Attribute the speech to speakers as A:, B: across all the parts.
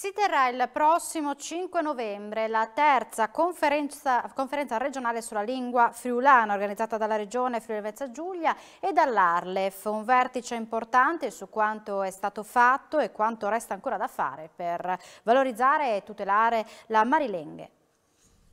A: Si terrà il prossimo 5 novembre la terza conferenza, conferenza, regionale sulla lingua friulana organizzata dalla Regione Friuli Venezia Giulia e dall'Arlef, un vertice importante su quanto è stato fatto e quanto resta ancora da fare per valorizzare e tutelare la Marilenghe.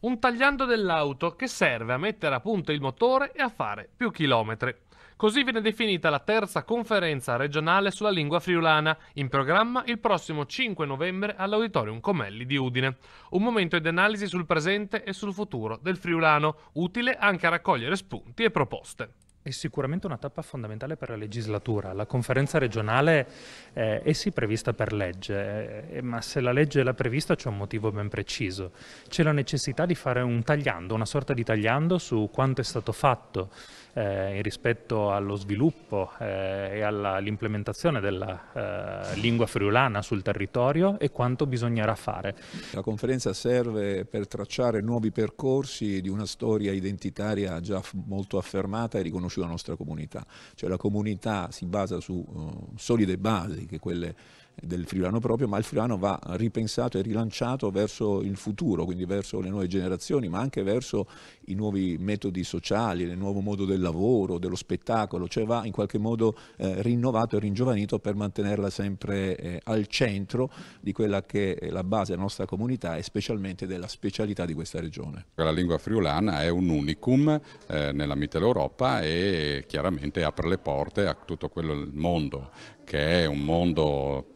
B: Un tagliando dell'auto che serve a mettere a punto il motore e a fare più chilometri. Così viene definita la terza conferenza regionale sulla lingua friulana, in programma il prossimo 5 novembre all'Auditorium Comelli di Udine. Un momento di analisi sul presente e sul futuro del friulano, utile anche a raccogliere spunti e proposte.
C: È sicuramente una tappa fondamentale per la legislatura. La conferenza regionale eh, è sì prevista per legge, eh, ma se la legge l'ha prevista c'è un motivo ben preciso. C'è la necessità di fare un tagliando, una sorta di tagliando su quanto è stato fatto eh, rispetto allo sviluppo eh, e all'implementazione della eh, lingua friulana sul territorio e quanto bisognerà fare. La conferenza serve per tracciare nuovi percorsi
D: di una storia identitaria già molto affermata e riconosciuta sulla nostra comunità, cioè la comunità si basa su uh, solide basi che quelle del friulano proprio, ma il friulano va ripensato e rilanciato verso il futuro, quindi verso le nuove generazioni, ma anche verso i nuovi metodi sociali, il nuovo modo del lavoro, dello spettacolo, cioè va in qualche modo eh, rinnovato e ringiovanito per mantenerla sempre eh, al centro di quella che è la base della nostra comunità e specialmente della specialità di questa regione.
E: La lingua friulana è un unicum eh, nella Mitteleuropa e chiaramente apre le porte a tutto quello il mondo che è un mondo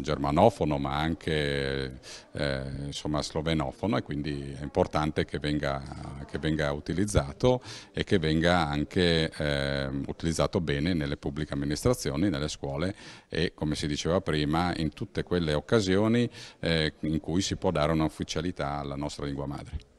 E: germanofono ma anche eh, insomma, slovenofono e quindi è importante che venga, che venga utilizzato e che venga anche eh, utilizzato bene nelle pubbliche amministrazioni, nelle scuole e come si diceva prima in tutte quelle occasioni eh, in cui si può dare un'ufficialità alla nostra lingua madre.